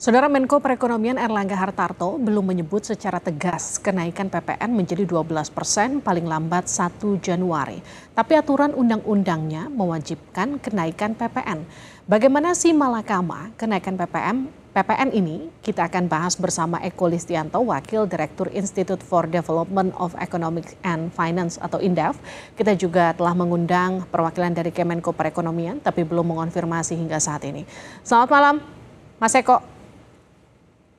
Saudara Menko Perekonomian Erlangga Hartarto belum menyebut secara tegas kenaikan PPN menjadi 12 persen paling lambat 1 Januari. Tapi aturan undang-undangnya mewajibkan kenaikan PPN. Bagaimana sih Malakama kenaikan PPN? PPN ini kita akan bahas bersama Eko Listianto, Wakil Direktur Institute for Development of Economic and Finance atau INDEF. Kita juga telah mengundang perwakilan dari Kemenko Perekonomian, tapi belum mengonfirmasi hingga saat ini. Selamat malam, Mas Eko.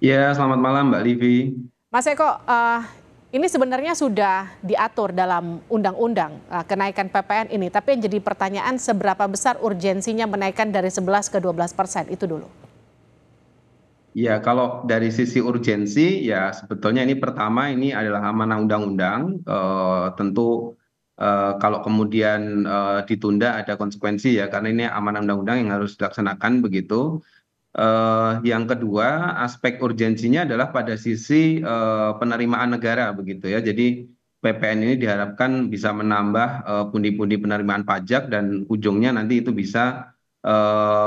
Ya, selamat malam Mbak Livi. Mas Eko, uh, ini sebenarnya sudah diatur dalam undang-undang uh, kenaikan PPN ini, tapi yang jadi pertanyaan seberapa besar urgensinya menaikkan dari 11 ke 12 persen itu dulu. Ya, kalau dari sisi urgensi, ya sebetulnya ini pertama ini adalah amanah undang-undang. Uh, tentu uh, kalau kemudian uh, ditunda ada konsekuensi ya, karena ini amanah undang-undang yang harus dilaksanakan begitu. Eh, yang kedua aspek urgensinya adalah pada sisi eh, penerimaan negara begitu ya jadi ppn ini diharapkan bisa menambah eh, pundi pundi penerimaan pajak dan ujungnya nanti itu bisa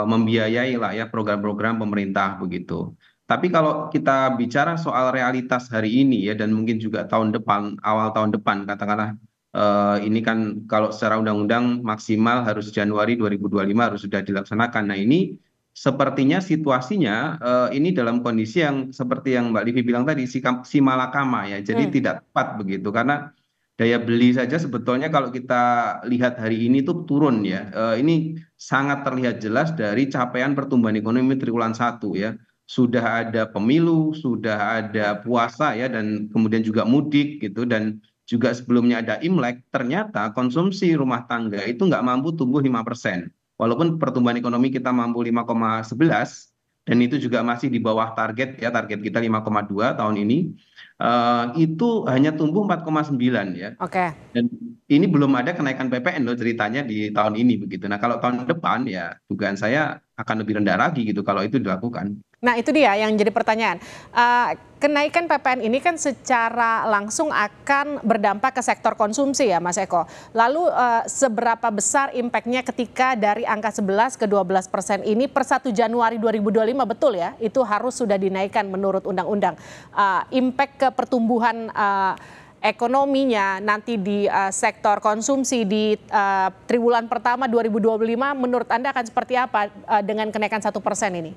membiayai lah ya program-program pemerintah begitu tapi kalau kita bicara soal realitas hari ini ya dan mungkin juga tahun depan awal tahun depan katakanlah Uh, ini kan kalau secara undang-undang maksimal harus Januari 2025 harus sudah dilaksanakan. Nah ini sepertinya situasinya eh, ini dalam kondisi yang seperti yang mbak livi bilang tadi si malakama ya jadi hmm. tidak tepat begitu karena daya beli saja sebetulnya kalau kita lihat hari ini itu turun ya eh, ini sangat terlihat jelas dari capaian pertumbuhan ekonomi triwulan satu ya sudah ada pemilu sudah ada puasa ya dan kemudian juga mudik gitu dan juga sebelumnya ada imlek ternyata konsumsi rumah tangga itu nggak mampu tumbuh 5% walaupun pertumbuhan ekonomi kita mampu 5,11 dan itu juga masih di bawah target ya target kita 5,2 tahun ini Eh, itu hanya tumbuh 4,9 ya. Oke. Okay. Dan ini belum ada kenaikan PPN loh ceritanya di tahun ini begitu. Nah, kalau tahun depan ya dugaan saya akan lebih rendah lagi gitu kalau itu dilakukan. Nah, itu dia yang jadi pertanyaan. Uh, kenaikan PPN ini kan secara langsung akan berdampak ke sektor konsumsi ya, Mas Eko. Lalu uh, seberapa besar impactnya ketika dari angka 11 ke 12 persen ini per 1 Januari 2025 betul ya? Itu harus sudah dinaikkan menurut undang-undang. Uh, impact ke pertumbuhan uh, ekonominya nanti di uh, sektor konsumsi di uh, triwulan pertama 2025 menurut Anda akan seperti apa uh, dengan kenaikan satu persen ini?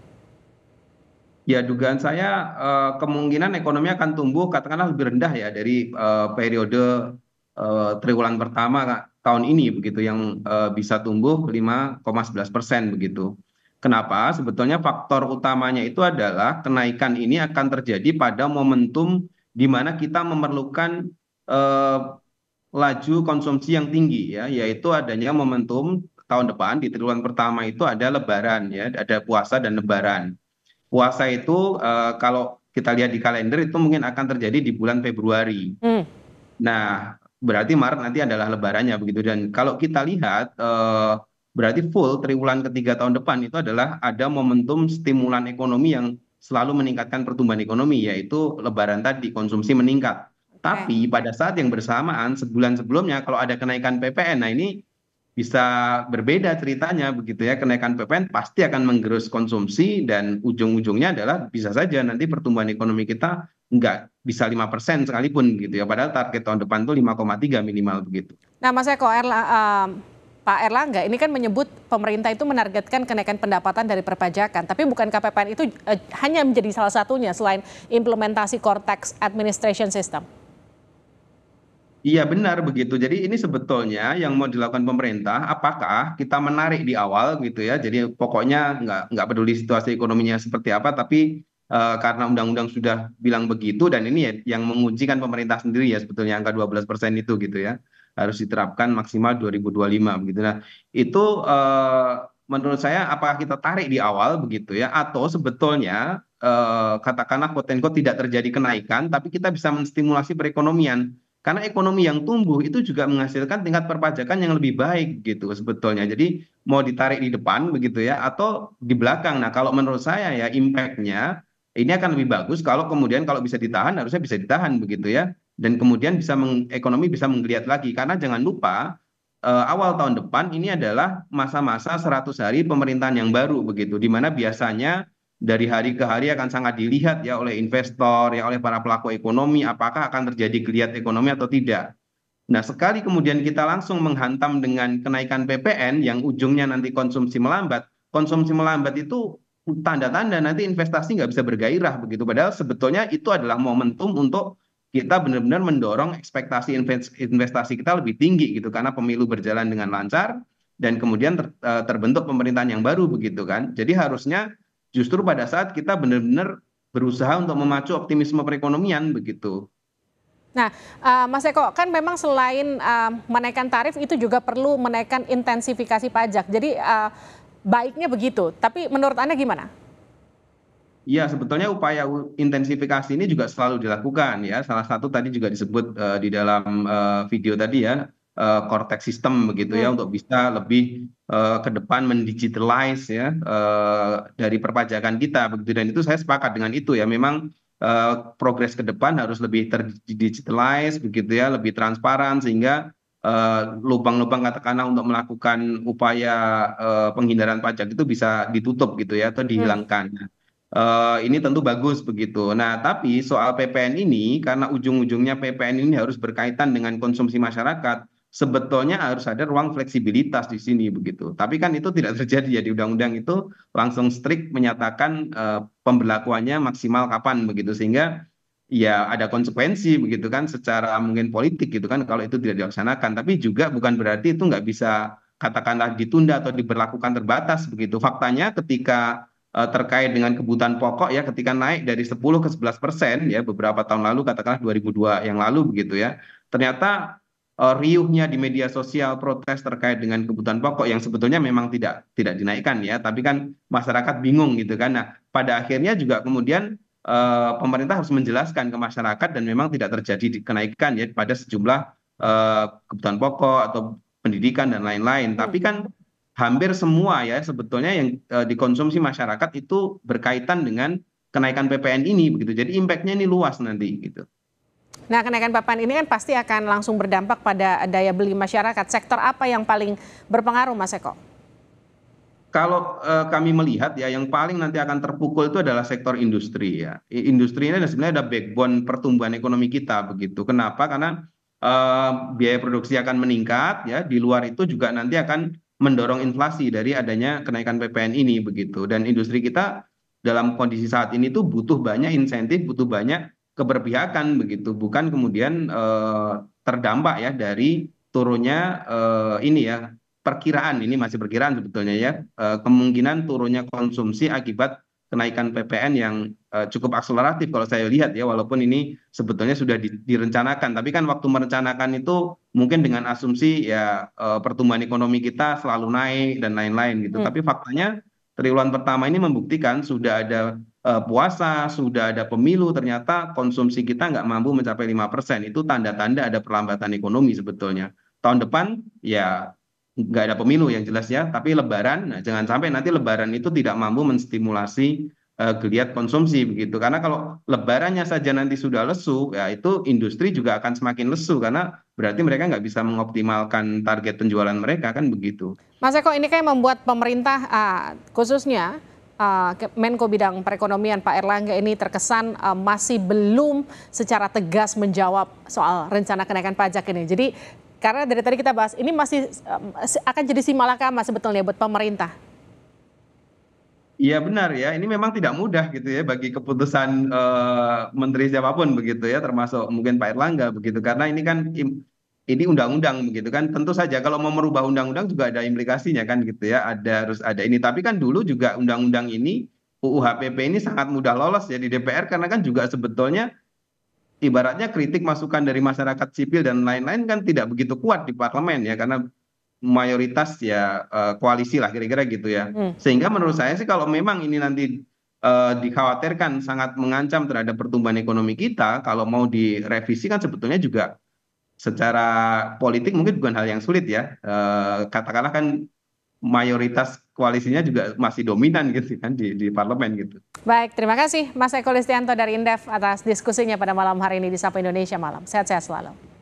Ya dugaan saya uh, kemungkinan ekonomi akan tumbuh katakanlah lebih rendah ya dari uh, periode uh, triwulan pertama tahun ini begitu yang bisa tumbuh 5,11 persen begitu. Kenapa? Sebetulnya faktor utamanya itu adalah kenaikan ini akan terjadi pada momentum di mana kita memerlukan eh, laju konsumsi yang tinggi ya yaitu adanya momentum tahun depan di triwulan pertama itu ada lebaran ya ada puasa dan lebaran puasa itu eh, kalau kita lihat di kalender itu mungkin akan terjadi di bulan Februari hmm. nah berarti Maret nanti adalah lebarannya begitu dan kalau kita lihat eh, berarti full triwulan ketiga tahun depan itu adalah ada momentum stimulan ekonomi yang selalu meningkatkan pertumbuhan ekonomi yaitu lebaran tadi konsumsi meningkat tapi pada saat yang bersamaan sebulan sebelumnya kalau ada kenaikan PPN nah ini bisa berbeda ceritanya begitu ya kenaikan PPN pasti akan menggerus konsumsi dan ujung-ujungnya adalah bisa saja nanti pertumbuhan ekonomi kita nggak bisa 5% sekalipun gitu ya padahal target tahun depan tuh 5,3 minimal begitu. Nah Mas Eko, Erla, eh, um, Pak Erlangga ini kan menyebut pemerintah itu menargetkan kenaikan pendapatan dari perpajakan, tapi bukan KPPN itu eh, hanya menjadi salah satunya selain implementasi Cortex administration system. Iya benar begitu. Jadi ini sebetulnya yang mau dilakukan pemerintah, apakah kita menarik di awal gitu ya? Jadi pokoknya nggak nggak peduli situasi ekonominya seperti apa, tapi Uh, karena undang-undang sudah bilang begitu dan ini ya yang mengujikan pemerintah sendiri ya sebetulnya angka 12% itu gitu ya harus diterapkan maksimal 2025 begitu. Nah, itu eh, menurut saya apakah kita tarik di awal begitu ya atau sebetulnya eh, katakanlah potenko tidak terjadi kenaikan tapi kita bisa menstimulasi perekonomian karena ekonomi yang tumbuh itu juga menghasilkan tingkat perpajakan yang lebih baik gitu sebetulnya. Jadi mau ditarik di depan begitu ya atau di belakang. Nah kalau menurut saya ya impactnya ini akan lebih bagus kalau kemudian kalau bisa ditahan harusnya bisa ditahan begitu ya dan kemudian bisa ekonomi bisa menggeliat lagi karena jangan lupa eh, awal tahun depan ini adalah masa-masa 100 hari pemerintahan yang baru begitu di mana biasanya dari hari ke hari akan sangat dilihat ya oleh investor ya oleh para pelaku ekonomi apakah akan terjadi geliat ekonomi atau tidak. Nah, sekali kemudian kita langsung menghantam dengan kenaikan PPN yang ujungnya nanti konsumsi melambat. Konsumsi melambat itu tanda-tanda nanti investasi nggak bisa bergairah begitu padahal sebetulnya itu adalah momentum untuk kita benar-benar mendorong ekspektasi investasi kita lebih tinggi gitu karena pemilu berjalan dengan lancar dan kemudian ter, eh, terbentuk pemerintahan yang baru begitu kan. Jadi harusnya justru pada saat kita benar-benar berusaha untuk memacu optimisme perekonomian begitu. Nah, uh, Mas Eko, kan memang selain uh, menaikkan tarif itu juga perlu menaikkan intensifikasi pajak. Jadi uh, baiknya begitu. Tapi menurut Anda gimana? ya sebetulnya upaya intensifikasi ini juga selalu dilakukan ya salah satu tadi juga disebut eh, di dalam eh, video tadi ya uh, eh, sistem begitu ya hmm. untuk bisa lebih ke depan mendigitalize ya dari perpajakan kita begitu dan itu saya sepakat dengan itu ya memang progres ke depan harus lebih terdigitalize begitu ya lebih transparan sehingga lubang-lubang uh, katakanlah untuk melakukan upaya uh, penghindaran pajak itu bisa ditutup gitu ya atau hmm. dihilangkan. Hmm. Eh, ini tentu bagus begitu nah tapi soal ppn ini karena ujung ujungnya ppn ini harus berkaitan dengan konsumsi masyarakat sebetulnya harus ada ruang fleksibilitas di sini begitu tapi kan itu tidak terjadi ya di undang-undang itu langsung strict menyatakan eh, pemberlakuannya maksimal kapan begitu sehingga ya ada konsekuensi begitu kan secara mungkin politik gitu kan kalau itu tidak dilaksanakan tapi juga bukan berarti itu nggak bisa katakanlah ditunda atau diberlakukan terbatas begitu faktanya ketika Eh, terkait dengan kebutuhan pokok ya ketika naik dari 10 ke 11 persen ya beberapa tahun lalu katakanlah 2002 yang lalu begitu ya ternyata uh, riuhnya di media sosial protes terkait dengan kebutuhan pokok yang sebetulnya memang tidak tidak dinaikkan ya tapi kan masyarakat bingung gitu kan nah pada akhirnya juga kemudian uh, pemerintah harus menjelaskan ke masyarakat dan memang tidak terjadi kenaikan ya pada sejumlah uh, kebutuhan pokok atau pendidikan dan lain-lain tapi hmm. kan hampir semua ya sebetulnya yang eh, dikonsumsi masyarakat itu berkaitan dengan kenaikan PPN ini begitu. Jadi impact-nya ini luas nanti gitu. Nah kenaikan PPN ini kan pasti akan langsung berdampak pada daya beli masyarakat. Sektor apa yang paling berpengaruh Mas Eko? Kalau e, kami melihat ya yang paling nanti akan terpukul itu adalah sektor industri ya. Industri ini sebenarnya ada backbone pertumbuhan ekonomi kita begitu. Kenapa? Karena e, biaya produksi akan meningkat ya. Di luar itu juga nanti akan mendorong inflasi dari adanya kenaikan ppn ini begitu dan industri kita dalam kondisi saat ini tuh butuh banyak insentif butuh banyak keberpihakan begitu bukan kemudian eh, terdampak ya dari turunnya eh, ini ya perkiraan ini masih perkiraan sebetulnya ya eh, kemungkinan turunnya konsumsi akibat kenaikan ppn yang eh, cukup akseleratif kalau saya lihat ya walaupun ini sebetulnya sudah direncanakan tapi kan waktu merencanakan itu mungkin dengan asumsi ya eh, pertumbuhan ekonomi kita selalu naik dan lain-lain gitu hmm. tapi faktanya triwulan pertama ini membuktikan sudah ada eh, puasa sudah ada pemilu ternyata konsumsi kita nggak mampu mencapai lima persen itu tanda-tanda ada perlambatan ekonomi sebetulnya tahun depan ya nggak ada pemilu yang jelas ya tapi lebaran nah jangan sampai nanti lebaran itu tidak mampu menstimulasi eh, geliat konsumsi begitu karena kalau lebarannya saja nanti sudah lesu ya itu industri juga akan semakin lesu karena berarti mereka nggak bisa mengoptimalkan target penjualan mereka kan begitu Mas Eko ini kayak membuat pemerintah uh, khususnya uh, Menko bidang perekonomian Pak Erlangga ini terkesan uh, masih belum secara tegas menjawab soal rencana kenaikan pajak ini jadi karena dari tadi kita bahas, ini masih eh, akan jadi si malakama sebetulnya buat pemerintah. Iya benar ya, ini memang tidak mudah gitu ya bagi keputusan e, menteri siapapun begitu ya, termasuk mungkin Pak Erlangga begitu, karena ini kan ini undang-undang begitu kan, tentu saja kalau mau merubah undang-undang juga ada implikasinya kan gitu ya, ada harus ada ini. Tapi kan dulu juga undang-undang ini UUHPP ini sangat mudah lolos ya di DPR karena kan juga sebetulnya ibaratnya kritik masukan dari masyarakat sipil dan lain lain kan tidak begitu kuat di parlemen ya karena mayoritas ya eh, koalisi lah kira-kira gitu ya hmm. sehingga menurut saya sih kalau memang ini nanti eh, dikhawatirkan sangat mengancam terhadap pertumbuhan ekonomi kita kalau mau direvisi kan sebetulnya juga secara politik mungkin bukan hal yang sulit ya eh, katakanlah kan mayoritas koalisinya juga masih dominan gitu kan di, di parlemen gitu. Baik, terima kasih Mas Eko Listianto dari Indef atas diskusinya pada malam hari ini di Sapa Indonesia Malam. Sehat-sehat selalu.